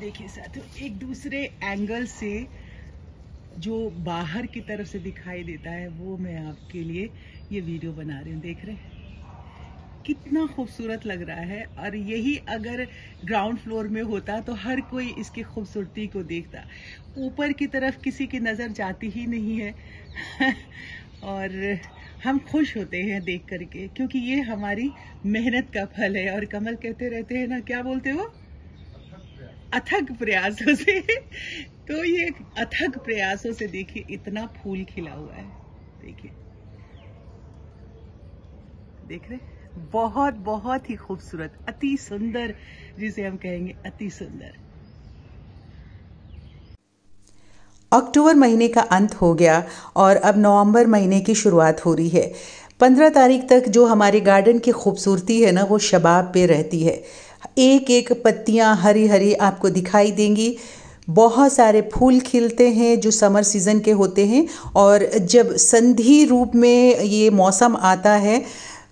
देखिए साथियों तो एक दूसरे एंगल से जो बाहर की तरफ से दिखाई देता है वो मैं आपके लिए ये वीडियो बना रही हूँ देख रहे हैं कितना खूबसूरत लग रहा है और यही अगर ग्राउंड फ्लोर में होता तो हर कोई इसकी खूबसूरती को देखता ऊपर की तरफ किसी की नज़र जाती ही नहीं है और हम खुश होते हैं देख करके क्योंकि ये हमारी मेहनत का फल है और कमल कहते रहते हैं ना क्या बोलते हो अथक प्रयासों से तो ये अथक प्रयासों से देखिए इतना फूल खिला हुआ है देखिए देख रहे बहुत बहुत ही खूबसूरत अति सुंदर जिसे हम कहेंगे अति सुंदर अक्टूबर महीने का अंत हो गया और अब नवंबर महीने की शुरुआत हो रही है पंद्रह तारीख तक जो हमारे गार्डन की खूबसूरती है ना वो शबाब पे रहती है एक एक पत्तियाँ हरी हरी आपको दिखाई देंगी बहुत सारे फूल खिलते हैं जो समर सीज़न के होते हैं और जब संधि रूप में ये मौसम आता है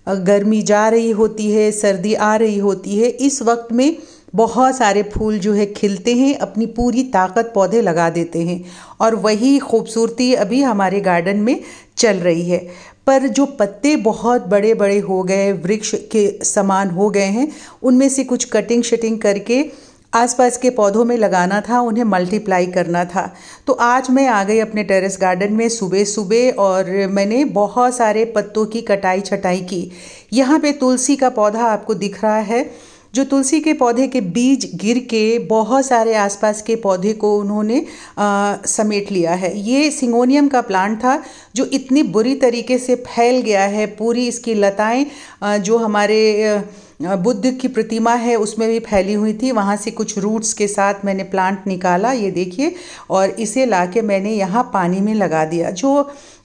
गर्मी जा रही होती है सर्दी आ रही होती है इस वक्त में बहुत सारे फूल जो है खिलते हैं अपनी पूरी ताकत पौधे लगा देते हैं और वही खूबसूरती अभी हमारे गार्डन में चल रही है पर जो पत्ते बहुत बड़े बड़े हो गए वृक्ष के समान हो गए हैं उनमें से कुछ कटिंग शटिंग करके आसपास के पौधों में लगाना था उन्हें मल्टीप्लाई करना था तो आज मैं आ गई अपने टेरेस गार्डन में सुबह सुबह और मैंने बहुत सारे पत्तों की कटाई छटाई की यहाँ पे तुलसी का पौधा आपको दिख रहा है जो तुलसी के पौधे के बीज गिर के बहुत सारे आसपास के पौधे को उन्होंने आ, समेट लिया है ये सिंगोनियम का प्लांट था जो इतनी बुरी तरीके से फैल गया है पूरी इसकी लताएं जो हमारे आ, बुद्ध की प्रतिमा है उसमें भी फैली हुई थी वहाँ से कुछ रूट्स के साथ मैंने प्लांट निकाला ये देखिए और इसे ला के मैंने यहाँ पानी में लगा दिया जो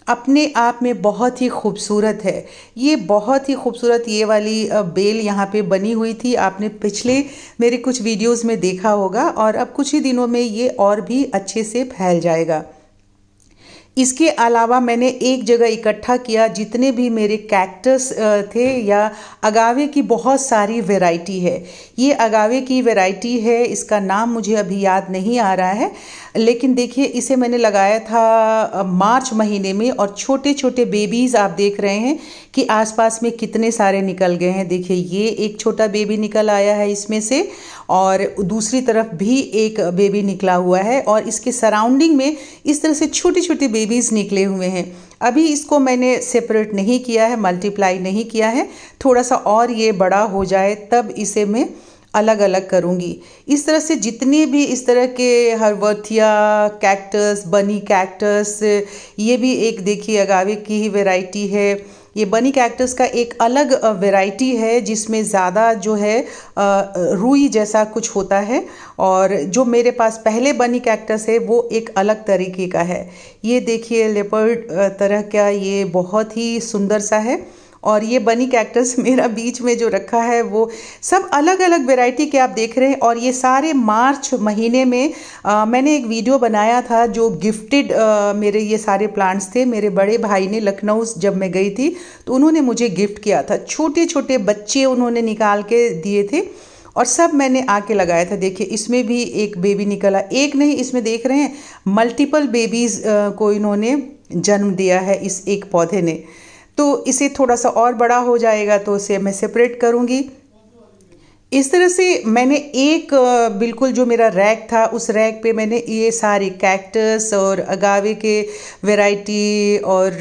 अपने आप में बहुत ही खूबसूरत है ये बहुत ही खूबसूरत ये वाली बेल यहाँ पे बनी हुई थी आपने पिछले मेरे कुछ वीडियोस में देखा होगा और अब कुछ ही दिनों में ये और भी अच्छे से फैल जाएगा इसके अलावा मैंने एक जगह इकट्ठा किया जितने भी मेरे कैक्टस थे या अगावे की बहुत सारी वैरायटी है ये अगावे की वैरायटी है इसका नाम मुझे अभी याद नहीं आ रहा है लेकिन देखिए इसे मैंने लगाया था मार्च महीने में और छोटे छोटे बेबीज़ आप देख रहे हैं कि आसपास में कितने सारे निकल गए हैं देखिए ये एक छोटा बेबी निकल आया है इसमें से और दूसरी तरफ भी एक बेबी निकला हुआ है और इसके सराउंडिंग में इस तरह से छोटे छोटे बेबीज़ निकले हुए हैं अभी इसको मैंने सेपरेट नहीं किया है मल्टीप्लाई नहीं किया है थोड़ा सा और ये बड़ा हो जाए तब इसे मैं अलग अलग करूँगी इस तरह से जितने भी इस तरह के हरवर्थिया कैक्टस बनी कैक्टस ये भी एक देखिए अगावे की ही वेराइटी है ये बनी कैक्टस का एक अलग वेराइटी है जिसमें ज़्यादा जो है रुई जैसा कुछ होता है और जो मेरे पास पहले बनी कैक्टस है वो एक अलग तरीके का है ये देखिए लेपर्ड तरह का ये बहुत ही सुंदर सा है और ये बनी कैक्टस मेरा बीच में जो रखा है वो सब अलग अलग वेराइटी के आप देख रहे हैं और ये सारे मार्च महीने में आ, मैंने एक वीडियो बनाया था जो गिफ्टेड मेरे ये सारे प्लांट्स थे मेरे बड़े भाई ने लखनऊ जब मैं गई थी तो उन्होंने मुझे गिफ्ट किया था छोटे छोटे बच्चे उन्होंने निकाल के दिए थे और सब मैंने आके लगाया था देखिए इसमें भी एक बेबी निकला एक नहीं इसमें देख रहे हैं मल्टीपल बेबीज़ को इन्होंने जन्म दिया है इस एक पौधे ने तो इसे थोड़ा सा और बड़ा हो जाएगा तो उसे मैं सेपरेट करूँगी इस तरह से मैंने एक बिल्कुल जो मेरा रैक था उस रैक पे मैंने ये सारे कैक्टस और अगावे के वैरायटी और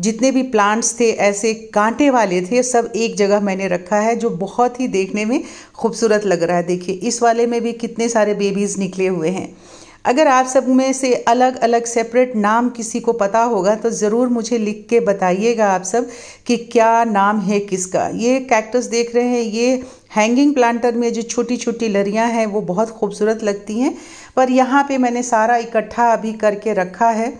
जितने भी प्लांट्स थे ऐसे कांटे वाले थे सब एक जगह मैंने रखा है जो बहुत ही देखने में खूबसूरत लग रहा है देखिए इस वाले में भी कितने सारे बेबीज़ निकले हुए हैं अगर आप सब में से अलग अलग सेपरेट नाम किसी को पता होगा तो ज़रूर मुझे लिख के बताइएगा आप सब कि क्या नाम है किसका ये कैक्टस देख रहे हैं ये हैंगिंग प्लांटर में जो छोटी छोटी लरियां हैं वो बहुत खूबसूरत लगती हैं पर यहाँ पे मैंने सारा इकट्ठा अभी करके रखा है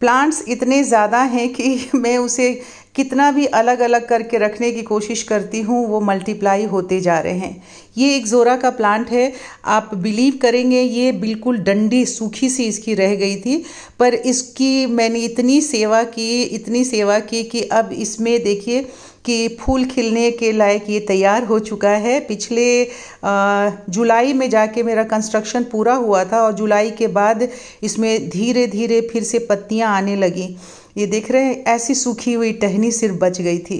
प्लांट्स इतने ज़्यादा हैं कि मैं उसे कितना भी अलग अलग करके रखने की कोशिश करती हूँ वो मल्टीप्लाई होते जा रहे हैं ये एक जोरा का प्लांट है आप बिलीव करेंगे ये बिल्कुल डंडी सूखी सी इसकी रह गई थी पर इसकी मैंने इतनी सेवा की इतनी सेवा की कि अब इसमें देखिए कि फूल खिलने के लायक ये तैयार हो चुका है पिछले जुलाई में जाके मेरा कंस्ट्रक्शन पूरा हुआ था और जुलाई के बाद इसमें धीरे धीरे फिर से पत्तियाँ आने लगीं ये देख रहे हैं ऐसी सूखी हुई टहनी सिर्फ बच गई थी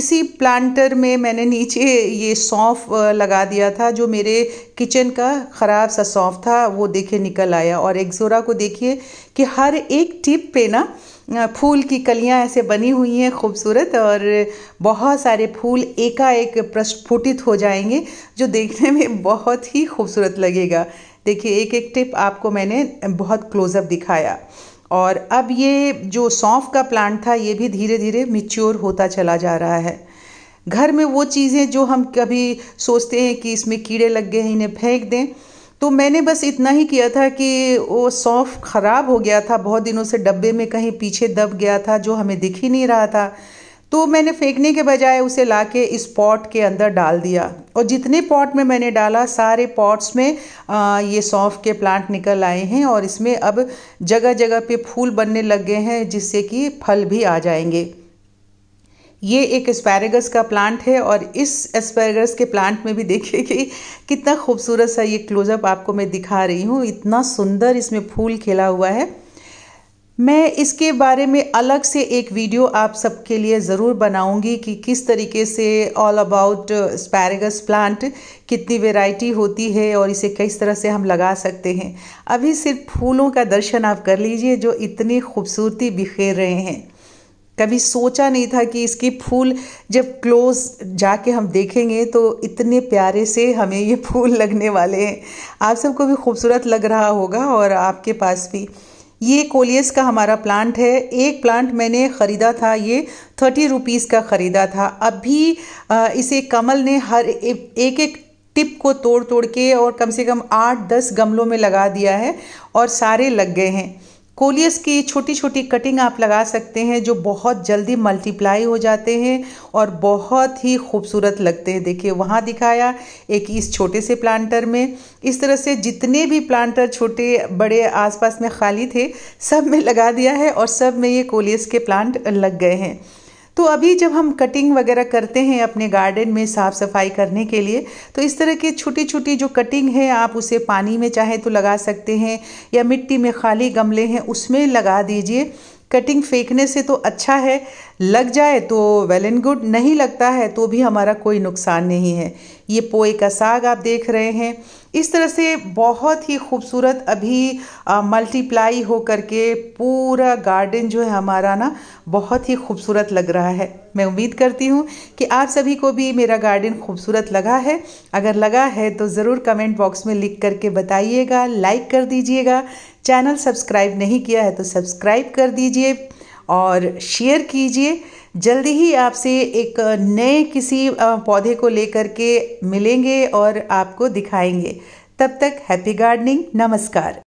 इसी प्लांटर में मैंने नीचे ये सौंफ लगा दिया था जो मेरे किचन का ख़राब सा सौंफ था वो देखे निकल आया और एक्जोरा को देखिए कि हर एक टिप पे ना फूल की कलियां ऐसे बनी हुई हैं खूबसूरत और बहुत सारे फूल एकाएक प्रस्फुटित हो जाएंगे जो देखने में बहुत ही खूबसूरत लगेगा देखिए एक एक टिप आपको मैंने बहुत क्लोज़अप दिखाया और अब ये जो सौंफ का प्लांट था ये भी धीरे धीरे मिच्योर होता चला जा रहा है घर में वो चीज़ें जो हम कभी सोचते हैं कि इसमें कीड़े लग गए हैं इन्हें फेंक दें तो मैंने बस इतना ही किया था कि वो सौंफ ख़राब हो गया था बहुत दिनों से डब्बे में कहीं पीछे दब गया था जो हमें दिख ही नहीं रहा था तो मैंने फेंकने के बजाय उसे ला के इस पॉट के अंदर डाल दिया और जितने पॉट में मैंने डाला सारे पॉट्स में आ, ये सौंफ के प्लांट निकल आए हैं और इसमें अब जगह जगह पे फूल बनने लग गए हैं जिससे कि फल भी आ जाएंगे ये एक एस्पैरेगस का प्लांट है और इस एस्पैरेगस के प्लांट में भी देखिए कि कितना खूबसूरत सा ये क्लोजअप आपको मैं दिखा रही हूँ इतना सुंदर इसमें फूल खिला हुआ है मैं इसके बारे में अलग से एक वीडियो आप सबके लिए ज़रूर बनाऊंगी कि किस तरीके से ऑल अबाउट स्पैरेगस प्लांट कितनी वैरायटी होती है और इसे किस तरह से हम लगा सकते हैं अभी सिर्फ फूलों का दर्शन आप कर लीजिए जो इतनी खूबसूरती बिखेर रहे हैं कभी सोचा नहीं था कि इसकी फूल जब क्लोज जाके हम देखेंगे तो इतने प्यारे से हमें ये फूल लगने वाले हैं आप सबको भी खूबसूरत लग रहा होगा और आपके पास भी ये कोलियस का हमारा प्लांट है एक प्लांट मैंने ख़रीदा था ये थर्टी रुपीज़ का ख़रीदा था अभी इसे कमल ने हर एक एक टिप को तोड़ तोड़ के और कम से कम आठ दस गमलों में लगा दिया है और सारे लग गए हैं कोलियस की छोटी छोटी कटिंग आप लगा सकते हैं जो बहुत जल्दी मल्टीप्लाई हो जाते हैं और बहुत ही खूबसूरत लगते हैं देखिए वहाँ दिखाया एक इस छोटे से प्लांटर में इस तरह से जितने भी प्लांटर छोटे बड़े आसपास में खाली थे सब में लगा दिया है और सब में ये कोलियस के प्लांट लग गए हैं तो अभी जब हम कटिंग वगैरह करते हैं अपने गार्डन में साफ़ सफाई करने के लिए तो इस तरह की छोटी छोटी जो कटिंग है आप उसे पानी में चाहे तो लगा सकते हैं या मिट्टी में खाली गमले हैं उसमें लगा दीजिए कटिंग फेंकने से तो अच्छा है लग जाए तो वेल एंड गुड नहीं लगता है तो भी हमारा कोई नुकसान नहीं है ये पोए का साग आप देख रहे हैं इस तरह से बहुत ही खूबसूरत अभी मल्टीप्लाई हो करके पूरा गार्डन जो है हमारा ना बहुत ही खूबसूरत लग रहा है मैं उम्मीद करती हूँ कि आप सभी को भी मेरा गार्डन खूबसूरत लगा है अगर लगा है तो ज़रूर कमेंट बॉक्स में लिख करके बताइएगा लाइक कर दीजिएगा चैनल सब्सक्राइब नहीं किया है तो सब्सक्राइब कर दीजिए और शेयर कीजिए जल्दी ही आपसे एक नए किसी पौधे को लेकर के मिलेंगे और आपको दिखाएंगे तब तक हैप्पी गार्डनिंग नमस्कार